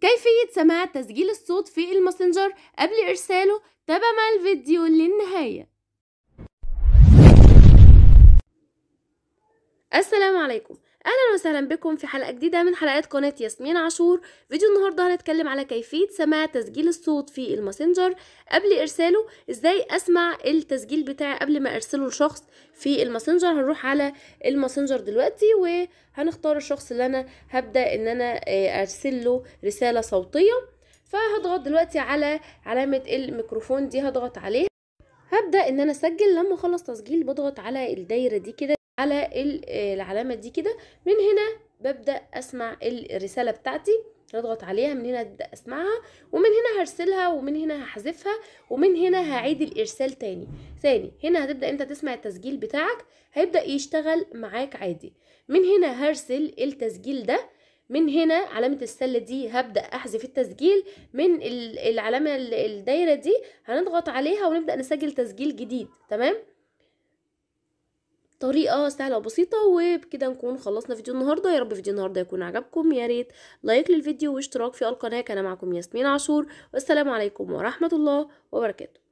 كيفية سماع تسجيل الصوت في الماسنجر قبل إرساله تابع مع الفيديو للنهاية السلام عليكم اهلا وسهلا بكم في حلقه جديده من حلقات قناه ياسمين عاشور فيديو النهارده هنتكلم على كيفيه سماع تسجيل الصوت في الماسنجر قبل ارساله ازاي اسمع التسجيل بتاعي قبل ما ارسله لشخص في الماسنجر هنروح على الماسنجر دلوقتي وهنختار الشخص اللي انا هبدا ان انا آه، ارسل له رساله صوتيه فهضغط دلوقتي على علامه الميكروفون دي هضغط عليها هبدا ان انا اسجل لما اخلص تسجيل بضغط على الدايره دي كده على العلامة دي كده من هنا ببدأ أسمع الرسالة بتاعتي نضغط عليها من هنا ابدا اسمعها ومن هنا هرسلها ومن هنا هحذفها ومن هنا هعيد الارسال تاني ثاني هنا هتبدا انت تسمع التسجيل بتاعك هيبدا يشتغل معاك عادي من هنا هرسل التسجيل ده من هنا علامة السلة دي هبدأ أحذف التسجيل من العلامة الدايرة دي هنضغط عليها ونبدأ نسجل تسجيل جديد تمام؟ طريقه سهله وبسيطه وبكده نكون خلصنا فيديو النهارده يا رب فيديو النهارده يكون عجبكم يا ريت لايك للفيديو واشتراك في القناه كان معكم ياسمين عاشور والسلام عليكم ورحمه الله وبركاته